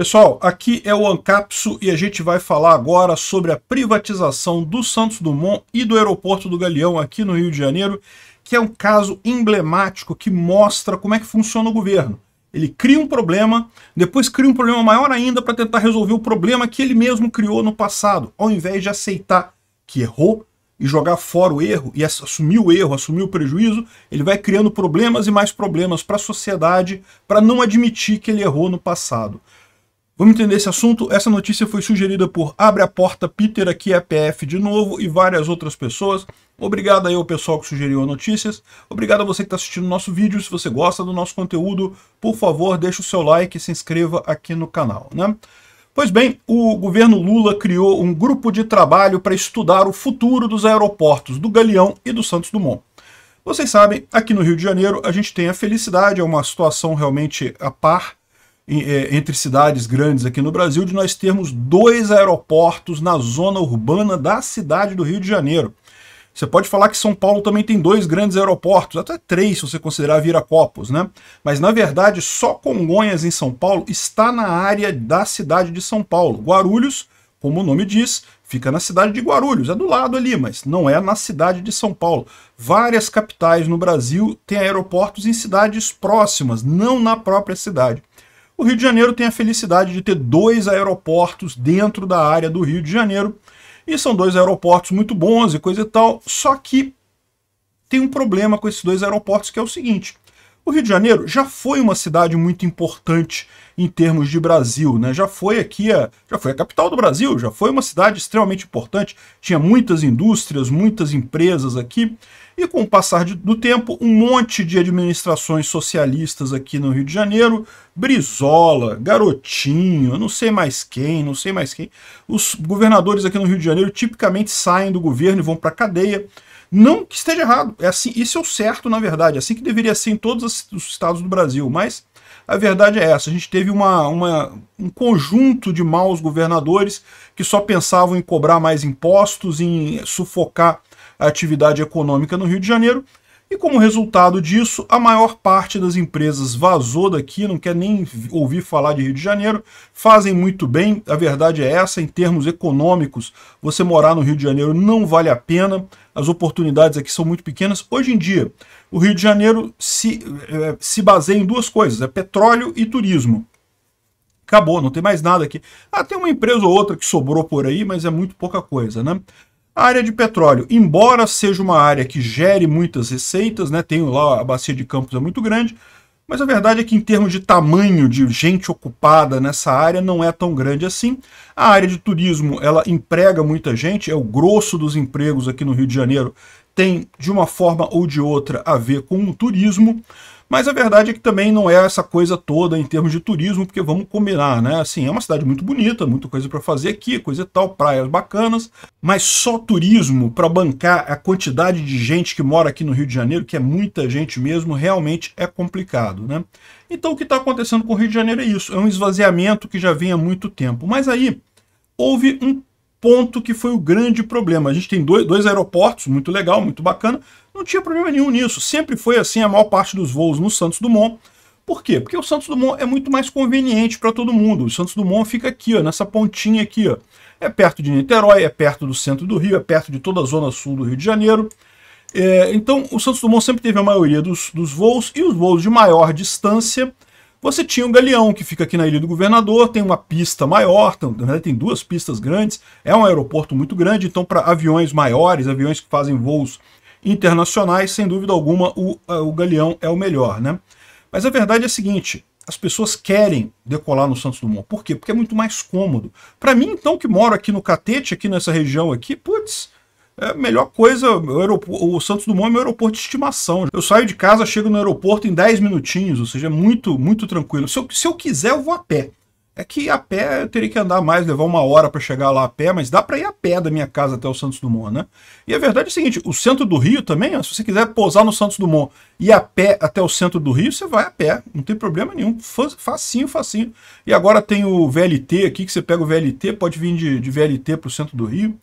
Pessoal, aqui é o Ancapso e a gente vai falar agora sobre a privatização do Santos Dumont e do aeroporto do Galeão aqui no Rio de Janeiro, que é um caso emblemático que mostra como é que funciona o governo. Ele cria um problema, depois cria um problema maior ainda para tentar resolver o problema que ele mesmo criou no passado, ao invés de aceitar que errou e jogar fora o erro e assumir o erro, assumir o prejuízo, ele vai criando problemas e mais problemas para a sociedade para não admitir que ele errou no passado. Vamos entender esse assunto? Essa notícia foi sugerida por Abre a Porta, Peter, aqui é PF de novo, e várias outras pessoas. Obrigado aí ao pessoal que sugeriu as notícias. Obrigado a você que está assistindo o nosso vídeo. Se você gosta do nosso conteúdo, por favor, deixe o seu like e se inscreva aqui no canal. Né? Pois bem, o governo Lula criou um grupo de trabalho para estudar o futuro dos aeroportos do Galeão e do Santos Dumont. Vocês sabem, aqui no Rio de Janeiro, a gente tem a felicidade, é uma situação realmente a par, é, entre cidades grandes aqui no Brasil de nós termos dois aeroportos na zona urbana da cidade do Rio de Janeiro. Você pode falar que São Paulo também tem dois grandes aeroportos, até três se você considerar Viracopos, né? Mas na verdade só Congonhas em São Paulo está na área da cidade de São Paulo. Guarulhos, como o nome diz, fica na cidade de Guarulhos, é do lado ali, mas não é na cidade de São Paulo. Várias capitais no Brasil têm aeroportos em cidades próximas, não na própria cidade. O Rio de Janeiro tem a felicidade de ter dois aeroportos dentro da área do Rio de Janeiro, e são dois aeroportos muito bons e coisa e tal, só que tem um problema com esses dois aeroportos que é o seguinte. O Rio de Janeiro já foi uma cidade muito importante em termos de Brasil, né? Já foi aqui a, já foi a capital do Brasil, já foi uma cidade extremamente importante, tinha muitas indústrias, muitas empresas aqui. E com o passar de, do tempo, um monte de administrações socialistas aqui no Rio de Janeiro, Brizola, Garotinho, não sei mais quem, não sei mais quem, os governadores aqui no Rio de Janeiro tipicamente saem do governo e vão para a cadeia. Não que esteja errado, é assim, isso é o certo, na verdade, é assim que deveria ser em todos os estados do Brasil, mas a verdade é essa, a gente teve uma, uma, um conjunto de maus governadores que só pensavam em cobrar mais impostos, em sufocar a atividade econômica no Rio de Janeiro. E como resultado disso, a maior parte das empresas vazou daqui, não quer nem ouvir falar de Rio de Janeiro, fazem muito bem, a verdade é essa, em termos econômicos, você morar no Rio de Janeiro não vale a pena, as oportunidades aqui são muito pequenas. Hoje em dia, o Rio de Janeiro se, eh, se baseia em duas coisas, é petróleo e turismo acabou, não tem mais nada aqui. Ah, tem uma empresa ou outra que sobrou por aí, mas é muito pouca coisa, né? área de petróleo, embora seja uma área que gere muitas receitas, né, tem lá a bacia de Campos é muito grande, mas a verdade é que em termos de tamanho de gente ocupada nessa área não é tão grande assim. A área de turismo, ela emprega muita gente, é o grosso dos empregos aqui no Rio de Janeiro, tem de uma forma ou de outra a ver com o turismo. Mas a verdade é que também não é essa coisa toda em termos de turismo, porque vamos combinar, né? Assim, é uma cidade muito bonita, muita coisa para fazer aqui, coisa e tal, praias bacanas, mas só turismo para bancar a quantidade de gente que mora aqui no Rio de Janeiro, que é muita gente mesmo, realmente é complicado, né? Então o que está acontecendo com o Rio de Janeiro é isso, é um esvaziamento que já vem há muito tempo. Mas aí houve um ponto que foi o grande problema. A gente tem dois, dois aeroportos, muito legal, muito bacana, não tinha problema nenhum nisso. Sempre foi assim a maior parte dos voos no Santos Dumont. Por quê? Porque o Santos Dumont é muito mais conveniente para todo mundo. O Santos Dumont fica aqui, ó, nessa pontinha aqui. Ó. É perto de Niterói, é perto do centro do Rio, é perto de toda a zona sul do Rio de Janeiro. É, então, o Santos Dumont sempre teve a maioria dos, dos voos e os voos de maior distância você tinha um galeão que fica aqui na Ilha do Governador, tem uma pista maior, tem, né, tem duas pistas grandes, é um aeroporto muito grande, então para aviões maiores, aviões que fazem voos internacionais, sem dúvida alguma o, é, o galeão é o melhor, né? Mas a verdade é a seguinte, as pessoas querem decolar no Santos Dumont. Por quê? Porque é muito mais cômodo. Para mim, então, que moro aqui no Catete, aqui nessa região aqui, putz, é a melhor coisa, o, o Santos Dumont é meu aeroporto de estimação. Eu saio de casa, chego no aeroporto em 10 minutinhos, ou seja, é muito, muito tranquilo. Se eu, se eu quiser, eu vou a pé. É que a pé eu teria que andar mais, levar uma hora para chegar lá a pé, mas dá para ir a pé da minha casa até o Santos Dumont, né? E a verdade é o seguinte, o centro do Rio também, ó, se você quiser pousar no Santos Dumont e ir a pé até o centro do Rio, você vai a pé, não tem problema nenhum, facinho, facinho. E agora tem o VLT aqui, que você pega o VLT, pode vir de, de VLT para o centro do Rio.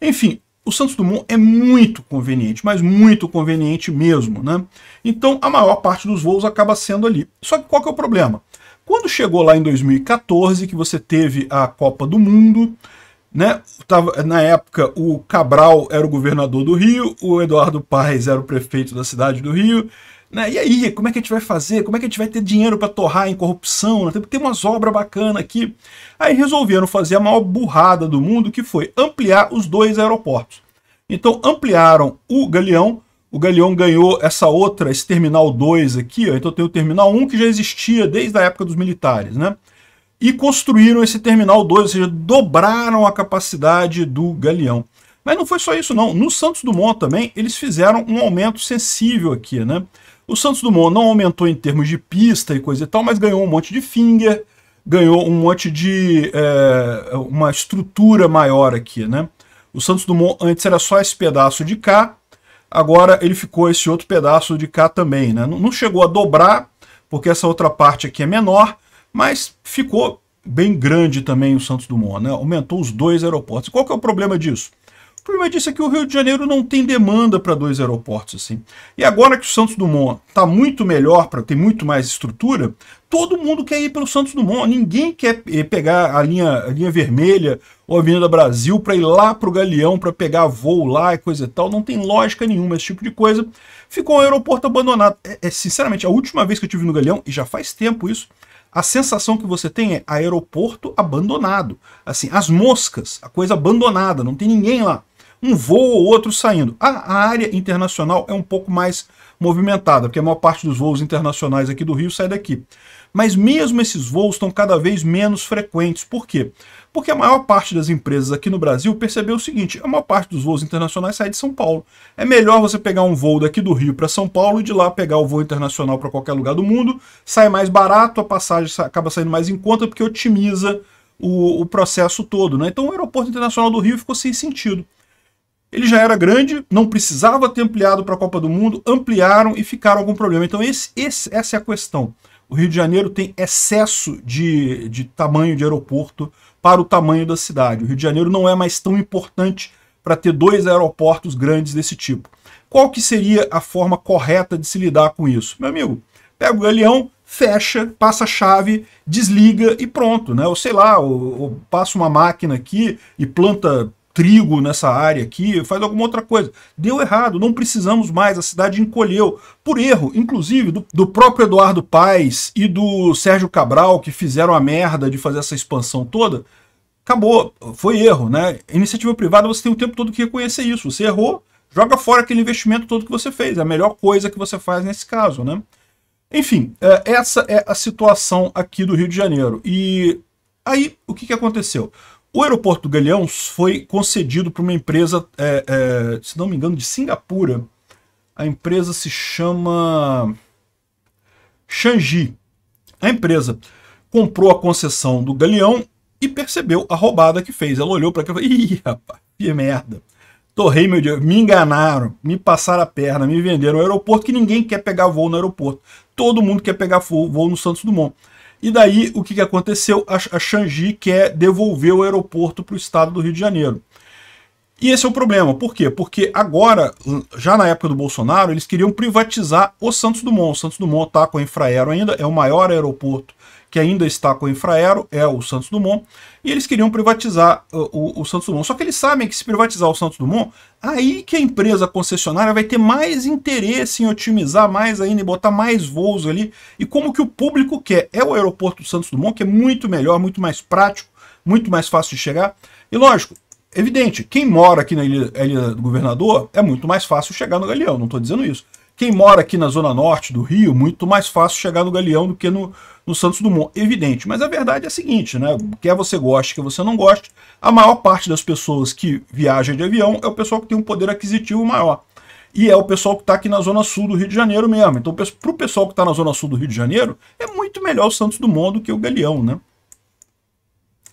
Enfim, o Santos Dumont é muito conveniente, mas muito conveniente mesmo, né? Então a maior parte dos voos acaba sendo ali. Só que qual que é o problema? Quando chegou lá em 2014, que você teve a Copa do Mundo, né? Tava, na época o Cabral era o governador do Rio, o Eduardo Paes era o prefeito da cidade do Rio, né? E aí, como é que a gente vai fazer? Como é que a gente vai ter dinheiro para torrar em corrupção? Né? Tem umas obras bacanas aqui. Aí resolveram fazer a maior burrada do mundo, que foi ampliar os dois aeroportos. Então ampliaram o Galeão, o Galeão ganhou essa outra, esse Terminal 2 aqui, ó. então tem o Terminal 1 que já existia desde a época dos militares, né? E construíram esse Terminal 2, ou seja, dobraram a capacidade do Galeão. Mas não foi só isso não, no Santos Dumont também eles fizeram um aumento sensível aqui, né? O Santos Dumont não aumentou em termos de pista e coisa e tal, mas ganhou um monte de finger, ganhou um monte de. É, uma estrutura maior aqui, né? O Santos Dumont antes era só esse pedaço de cá, agora ele ficou esse outro pedaço de cá também, né? Não chegou a dobrar, porque essa outra parte aqui é menor, mas ficou bem grande também o Santos Dumont, né? Aumentou os dois aeroportos. Qual que é o problema disso? O problema disso é que o Rio de Janeiro não tem demanda para dois aeroportos assim. E agora que o Santos Dumont está muito melhor, para ter muito mais estrutura, todo mundo quer ir pelo Santos Dumont. Ninguém quer eh, pegar a linha, a linha vermelha ou a Avenida Brasil para ir lá para o Galeão para pegar voo lá e coisa e tal. Não tem lógica nenhuma esse tipo de coisa. Ficou um aeroporto abandonado. É, é sinceramente, a última vez que eu tive no Galeão, e já faz tempo isso, a sensação que você tem é aeroporto abandonado. Assim, as moscas, a coisa abandonada, não tem ninguém lá um voo ou outro saindo. A, a área internacional é um pouco mais movimentada, porque a maior parte dos voos internacionais aqui do Rio sai daqui. Mas mesmo esses voos estão cada vez menos frequentes. Por quê? Porque a maior parte das empresas aqui no Brasil percebeu o seguinte: a maior parte dos voos internacionais sai de São Paulo. É melhor você pegar um voo daqui do Rio para São Paulo e de lá pegar o voo internacional para qualquer lugar do mundo. Sai mais barato, a passagem acaba saindo mais em conta porque otimiza o, o processo todo. Né? Então o Aeroporto Internacional do Rio ficou sem sentido. Ele já era grande, não precisava ter ampliado para a Copa do Mundo, ampliaram e ficaram algum problema. Então esse, esse, essa é a questão. O Rio de Janeiro tem excesso de, de tamanho de aeroporto para o tamanho da cidade. O Rio de Janeiro não é mais tão importante para ter dois aeroportos grandes desse tipo. Qual que seria a forma correta de se lidar com isso? Meu amigo, pega o galeão, fecha, passa a chave, desliga e pronto, né? Ou sei lá, ou, ou passa uma máquina aqui e planta trigo nessa área aqui, faz alguma outra coisa. Deu errado, não precisamos mais, a cidade encolheu. Por erro, inclusive, do, do próprio Eduardo Paes e do Sérgio Cabral, que fizeram a merda de fazer essa expansão toda, acabou, foi erro, né? Iniciativa privada você tem o tempo todo que reconhecer isso. Você errou, joga fora aquele investimento todo que você fez. É a melhor coisa que você faz nesse caso, né? Enfim, é, essa é a situação aqui do Rio de Janeiro. E aí, o que, que aconteceu? O aeroporto do foi concedido para uma empresa, é, é, se não me engano, de Singapura. A empresa se chama Shangi. A empresa comprou a concessão do Galeão e percebeu a roubada que fez. Ela olhou para aquilo e falou, ih, rapaz, que merda. Torrei meu dinheiro, me enganaram, me passaram a perna, me venderam o aeroporto, que ninguém quer pegar voo no aeroporto. Todo mundo quer pegar voo no Santos Dumont. E daí, o que, que aconteceu? A, a Xangi quer devolver o aeroporto para o estado do Rio de Janeiro. E esse é o problema. Por quê? Porque agora, hum, já na época do Bolsonaro, eles queriam privatizar o Santos Dumont. O Santos Dumont está com a Infraero ainda, é o maior aeroporto que ainda está com o Infraero, é o Santos Dumont, e eles queriam privatizar o, uh, o, o, Santos Dumont. Só que eles sabem que se privatizar o Santos Dumont, aí que a empresa concessionária vai ter mais interesse em otimizar mais ainda e botar mais voos ali. E como que o público quer? É o aeroporto do Santos Dumont, que é muito melhor, muito mais prático, muito mais fácil de chegar. E lógico, evidente, quem mora aqui na ilha, ilha do governador é muito mais fácil chegar no Galeão, não estou dizendo isso. Quem mora aqui na zona norte do Rio, muito mais fácil chegar no Galeão do que no, no Santos Dumont. Evidente, mas a verdade é a seguinte, né? Quer é você goste, quer é você não goste, a maior parte das pessoas que viajam de avião é o pessoal que tem um poder aquisitivo maior. E é o pessoal que está aqui na zona sul do Rio de Janeiro mesmo. Então, para o pessoal que está na zona sul do Rio de Janeiro, é muito melhor o Santos Dumont do que o Galeão, né?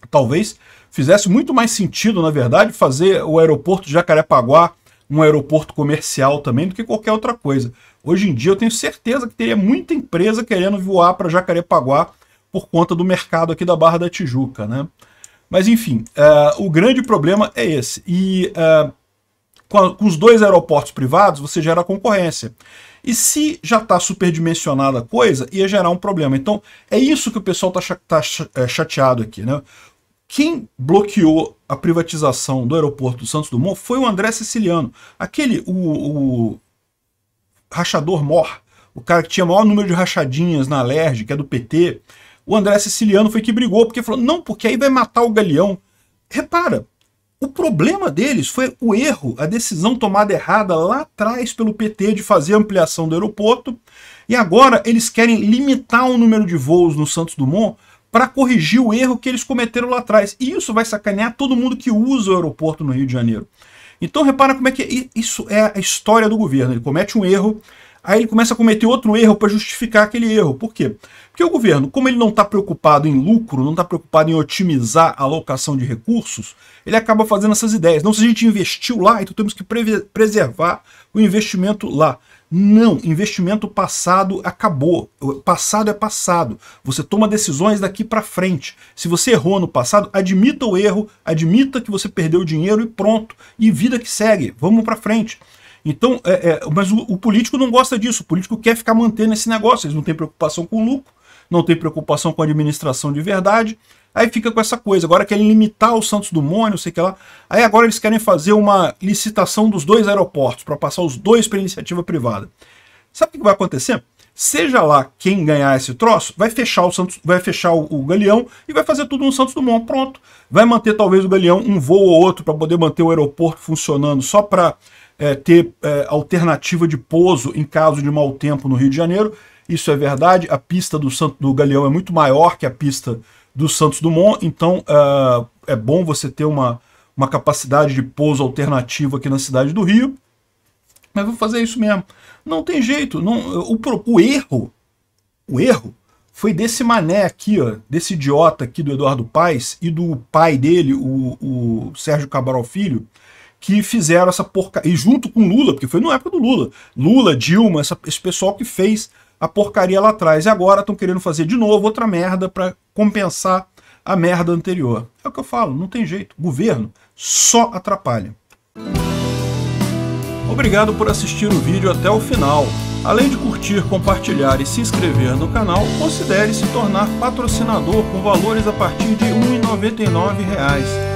Talvez fizesse muito mais sentido, na verdade, fazer o aeroporto de Jacarepaguá um aeroporto comercial também do que qualquer outra coisa. Hoje em dia eu tenho certeza que teria muita empresa querendo voar para Jacarepaguá por conta do mercado aqui da Barra da Tijuca, né? Mas enfim, uh, o grande problema é esse. E uh, com, a, com os dois aeroportos privados você gera concorrência. E se já está superdimensionada a coisa, ia gerar um problema. Então, é isso que o pessoal está tá é, chateado aqui. Né? Quem bloqueou a privatização do aeroporto do Santos Dumont foi o André Siciliano, aquele, o, o rachador mor, o cara que tinha o maior número de rachadinhas na LERJ, que é do PT. O André Siciliano foi que brigou, porque falou, não, porque aí vai matar o Galeão. Repara, o problema deles foi o erro, a decisão tomada errada lá atrás pelo PT de fazer a ampliação do aeroporto, e agora eles querem limitar o número de voos no Santos Dumont para corrigir o erro que eles cometeram lá atrás. E isso vai sacanear todo mundo que usa o aeroporto no Rio de Janeiro. Então repara como é que é isso é a história do governo. Ele comete um erro, Aí ele começa a cometer outro erro para justificar aquele erro. Por quê? Porque o governo, como ele não está preocupado em lucro, não está preocupado em otimizar a alocação de recursos, ele acaba fazendo essas ideias. Não, se a gente investiu lá, então temos que preservar o investimento lá. Não, investimento passado acabou. passado é passado. Você toma decisões daqui para frente. Se você errou no passado, admita o erro, admita que você perdeu dinheiro e pronto. E vida que segue. Vamos para frente. Então, é, é, mas o, o, político não gosta disso. O político quer ficar mantendo esse negócio. Eles não têm preocupação com o lucro, não têm preocupação com a administração de verdade. Aí fica com essa coisa. Agora querem limitar o Santos Dumont, não sei o que lá. Aí agora eles querem fazer uma licitação dos dois aeroportos para passar os dois para iniciativa privada. Sabe o que vai acontecer? Seja lá quem ganhar esse troço, vai fechar o Santos, vai fechar o, o Galeão e vai fazer tudo no Santos Dumont, pronto. Vai manter talvez o Galeão um voo ou outro para poder manter o aeroporto funcionando só para é, ter é, alternativa de pouso em caso de mau tempo no Rio de Janeiro. Isso é verdade. A pista do, Santo, do Galeão é muito maior que a pista do Santos Dumont, então é, é bom você ter uma, uma capacidade de pouso alternativa aqui na cidade do Rio. Mas vou fazer isso mesmo. Não tem jeito. Não, o, o erro, o erro foi desse mané aqui, ó, desse idiota aqui do Eduardo Paes e do pai dele, o, o Sérgio Cabral Filho, que fizeram essa porcaria. E junto com Lula, porque foi na época do Lula. Lula, Dilma, essa, esse pessoal que fez a porcaria lá atrás. E agora estão querendo fazer de novo outra merda para compensar a merda anterior. É o que eu falo, não tem jeito. Governo só atrapalha. Obrigado por assistir o vídeo até o final. Além de curtir, compartilhar e se inscrever no canal, considere se tornar patrocinador com valores a partir de R$ 1,99